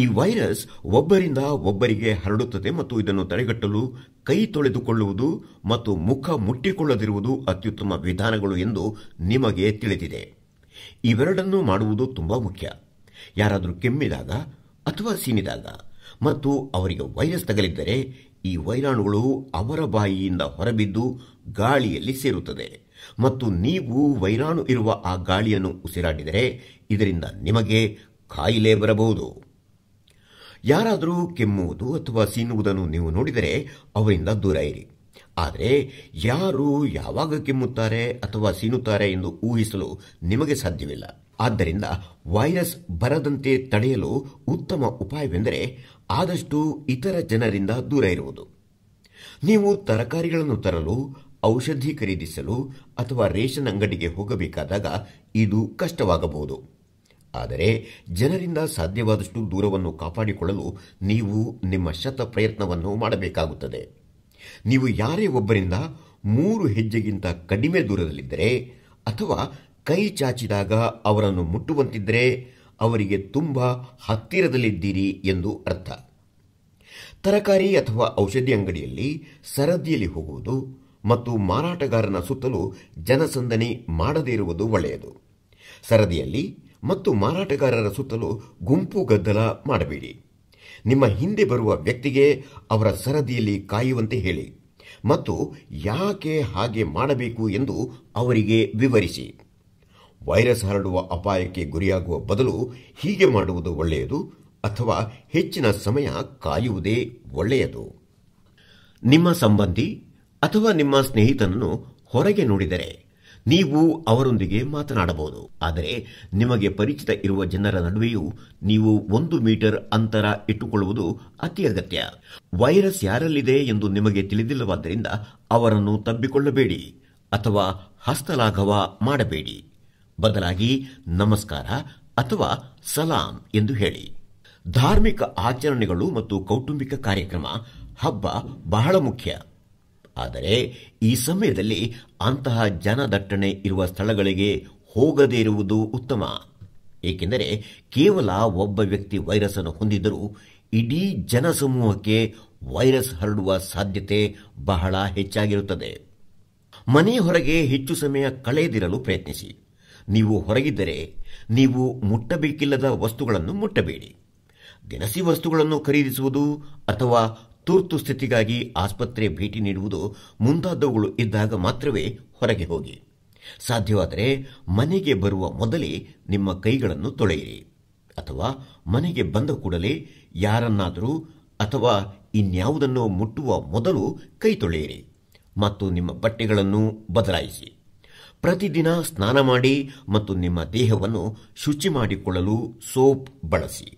ಈ ವೈರಸ್ ಒಬ್ಬರಿಂದ ಒಬ್ಬರಿಗೆ ಹರಡುತ್ತದೆ ಮತ್ತು ಇದನ್ನು ತಡೆಗಟ್ಟಲು ಕೈ ತೊಳೆದುಕೊಳ್ಳುವುದು ಮತ್ತು ಮುಖ ಮುಟ್ಟಿಕೊಳ್ಳದಿರುವುದು ಅತ್ಯುತ್ತಮ ವಿಧಾನಗಳು ಎಂದು ನಿಮಗೆ ತಿಳಿದಿದೆ ಇವೆರಡನ್ನೂ ಮಾಡುವುದು ತುಂಬಾ ಮುಖ್ಯ ಯಾರಾದರೂ ಕೆಮ್ಮಿದಾಗ ಅಥವಾ ಸೀನಿದಾಗ ಮತ್ತು ಅವರಿಗೆ ವೈರಸ್ ತಗಲಿದ್ದರೆ ಈ ವೈರಾಣುಗಳು ಅವರ ಬಾಯಿಯಿಂದ ಹೊರಬಿದ್ದು ಗಾಳಿಯಲ್ಲಿ ಸೇರುತ್ತದೆ ಮತ್ತು ನೀವು ವೈರಾಣು ಇರುವ ಆ ಗಾಳಿಯನ್ನು ಉಸಿರಾಡಿದರೆ ಇದರಿಂದ ನಿಮಗೆ ಕಾಯಿಲೆ ಬರಬಹುದು ಯಾರಾದರೂ ಕೆಮ್ಮುವುದು ಅಥವಾ ಸೀನುವುದನ್ನು ನೀವು ನೋಡಿದರೆ ಅವರಿಂದ ದೂರ ಇರಿ ಆದರೆ ಯಾರು ಯಾವಾಗ ಕೆಮ್ಮುತ್ತಾರೆ ಅಥವಾ ಸೀನುತ್ತಾರೆ ಎಂದು ಊಹಿಸಲು ನಿಮಗೆ ಸಾಧ್ಯವಿಲ್ಲ ಆದ್ದರಿಂದ ವೈರಸ್ ಬರದಂತೆ ತಡೆಯಲು ಉತ್ತಮ ಉಪಾಯವೆಂದರೆ ಆದಷ್ಟು ಇತರ ಜನರಿಂದ ದೂರ ಇರುವುದು ನೀವು ತರಕಾರಿಗಳನ್ನು ತರಲು ಔಷಧಿ ಖರೀದಿಸಲು ಅಥವಾ ರೇಷನ್ ಅಂಗಡಿಗೆ ಹೋಗಬೇಕಾದಾಗ ಇದು ಕಷ್ಟವಾಗಬಹುದು ಆದರೆ ಜನರಿಂದ ಸಾಧ್ಯವಾದಷ್ಟು ದೂರವನ್ನು ಕಾಪಾಡಿಕೊಳ್ಳಲು ನೀವು ನಿಮ್ಮ ಶತ ಪ್ರಯತ್ನವನ್ನು ಮಾಡಬೇಕಾಗುತ್ತದೆ ನೀವು ಯಾರೇ ಒಬ್ಬರಿಂದ ಮೂರು ಹೆಜ್ಜೆಗಿಂತ ಕಡಿಮೆ ದೂರದಲ್ಲಿದ್ದರೆ ಅಥವಾ ಕೈ ಚಾಚಿದಾಗ ಅವರನ್ನು ಮುಟ್ಟುವಂತಿದ್ದರೆ ಅವರಿಗೆ ತುಂಬ ಹತ್ತಿರದಲ್ಲಿದ್ದೀರಿ ಎಂದು ಅರ್ಥ ತರಕಾರಿ ಅಥವಾ ಔಷಧಿ ಅಂಗಡಿಯಲ್ಲಿ ಸರದಿಯಲ್ಲಿ ಹೋಗುವುದು ಮತ್ತು ಮಾರಾಟಗಾರನ ಸುತ್ತಲೂ ಜನಸಂದಣಿ ಮಾಡದೇ ಇರುವುದು ಒಳ್ಳೆಯದು ಸರದಿಯಲ್ಲಿ ಮತ್ತು ಮಾರಾಟಗಾರರ ಸುತ್ತಲೂ ಗುಂಪು ಗದ್ದಲ ಮಾಡಬೇಡಿ ನಿಮ್ಮ ಹಿಂದೆ ಬರುವ ವ್ಯಕ್ತಿಗೆ ಅವರ ಸರದಿಯಲ್ಲಿ ಕಾಯುವಂತೆ ಹೇಳಿ ಮತ್ತು ಯಾಕೆ ಹಾಗೆ ಮಾಡಬೇಕು ಎಂದು ಅವರಿಗೆ ವಿವರಿಸಿ ವೈರಸ್ ಹರಡುವ ಅಪಾಯಕ್ಕೆ ಗುರಿಯಾಗುವ ಬದಲು ಹೀಗೆ ಮಾಡುವುದು ಒಳ್ಳೆಯದು ಅಥವಾ ಹೆಚ್ಚಿನ ಸಮಯ ಕಾಯುವುದೇ ಒಳ್ಳೆಯದು ನಿಮ್ಮ ಸಂಬಂಧಿ ಅಥವಾ ನಿಮ್ಮ ಸ್ನೇಹಿತನನ್ನು ಹೊರಗೆ ನೋಡಿದರೆ ನೀವು ಅವರೊಂದಿಗೆ ಮಾತನಾಡಬಹುದು ಆದರೆ ನಿಮಗೆ ಪರಿಚಿತ ಇರುವ ಜನರ ನಡುವೆಯೂ ನೀವು ಒಂದು ಮೀಟರ್ ಅಂತರ ಇಟ್ಟುಕೊಳ್ಳುವುದು ಅತಿ ಅಗತ್ಯ ವೈರಸ್ ಯಾರಲ್ಲಿದೆ ಎಂದು ನಿಮಗೆ ತಿಳಿದಿಲ್ಲವಾದ್ದರಿಂದ ಅವರನ್ನು ತಬ್ಬಿಕೊಳ್ಳಬೇಡಿ ಅಥವಾ ಹಸ್ತಲಾಘವ ಮಾಡಬೇಡಿ ಬದಲಾಗಿ ನಮಸ್ಕಾರ ಅಥವಾ ಸಲಾಂ ಎಂದು ಹೇಳಿ ಧಾರ್ಮಿಕ ಆಚರಣೆಗಳು ಮತ್ತು ಕೌಟುಂಬಿಕ ಕಾರ್ಯಕ್ರಮ ಹಬ್ಬ ಬಹಳ ಮುಖ್ಯ ಆದರೆ ಈ ಸಮಯದಲ್ಲಿ ಅಂತಹ ಜನದಟ್ಟಣೆ ಇರುವ ಸ್ಥಳಗಳಿಗೆ ಹೋಗದೇ ಇರುವುದು ಉತ್ತಮ ಏಕೆಂದರೆ ಕೇವಲ ಒಬ್ಬ ವ್ಯಕ್ತಿ ವೈರಸ್ ಅನ್ನು ಹೊಂದಿದ್ದರೂ ಇಡೀ ಜನಸಮೂಹಕ್ಕೆ ವೈರಸ್ ಹರಡುವ ಸಾಧ್ಯತೆ ಬಹಳ ಹೆಚ್ಚಾಗಿರುತ್ತದೆ ಮನೆ ಹೊರಗೆ ಹೆಚ್ಚು ಸಮಯ ಕಳೆಯದಿರಲು ಪ್ರಯತ್ನಿಸಿ ನೀವು ಹೊರಗಿದ್ದರೆ ನೀವು ಮುಟ್ಟಬೇಕಿಲ್ಲದ ವಸ್ತುಗಳನ್ನು ಮುಟ್ಟಬೇಡಿ ದಿನಸಿ ವಸ್ತುಗಳನ್ನು ಖರೀದಿಸುವುದು ಅಥವಾ ತುರ್ತು ಸ್ಥಿತಿಗಾಗಿ ಆಸ್ಪತ್ರೆ ಭೇಟಿ ನೀಡುವುದು ಮುಂತಾದವುಗಳು ಇದ್ದಾಗ ಮಾತ್ರವೇ ಹೊರಗೆ ಹೋಗಿ ಸಾಧ್ಯವಾದರೆ ಮನೆಗೆ ಬರುವ ಮೊದಲೇ ನಿಮ್ಮ ಕೈಗಳನ್ನು ತೊಳೆಯಿರಿ ಅಥವಾ ಮನೆಗೆ ಬಂದ ಕೂಡಲೇ ಯಾರನ್ನಾದರೂ ಅಥವಾ ಇನ್ಯಾವುದನ್ನೋ ಮುಟ್ಟುವ ಮೊದಲು ಕೈ ತೊಳೆಯಿರಿ ಮತ್ತು ನಿಮ್ಮ ಬಟ್ಟೆಗಳನ್ನು ಬದಲಾಯಿಸಿ ಪ್ರತಿದಿನ ಸ್ನಾನ ಮಾಡಿ ಮತ್ತು ನಿಮ್ಮ ದೇಹವನ್ನು ಶುಚಿ ಮಾಡಿಕೊಳ್ಳಲು ಸೋಪ್ ಬಳಸಿ